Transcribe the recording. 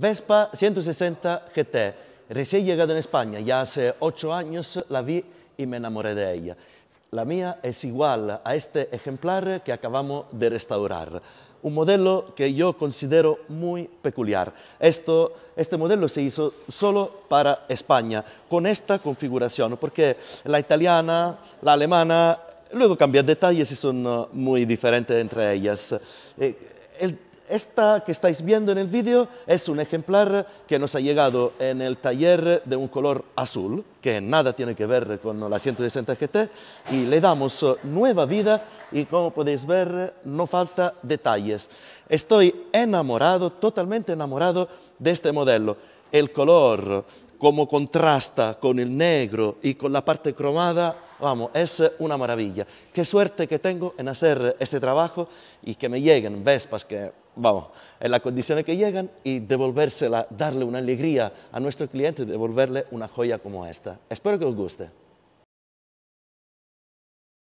Vespa 160 GT, recién llegada en España, ya hace ocho años la vi y me enamoré de ella. La mía es igual a este ejemplar que acabamos de restaurar. Un modelo que yo considero muy peculiar. Esto, este modelo se hizo solo para España, con esta configuración, porque la italiana, la alemana, luego cambian detalles y son uh, muy diferentes entre ellas. Eh, esta que estáis viendo en el vídeo es un ejemplar que nos ha llegado en el taller de un color azul, que nada tiene que ver con la 160 GT, y le damos eh, nueva vida y como podéis ver no falta detalles. Estoy enamorado, totalmente enamorado de este modelo. El color, como contrasta con el negro y con la parte cromada, vamos, es una maravilla. Qué suerte que tengo en hacer este trabajo y que me lleguen Vespas que vamos, en las condiciones que llegan y devolvérsela, darle una alegría a nuestro cliente, devolverle una joya como esta. Espero que os guste.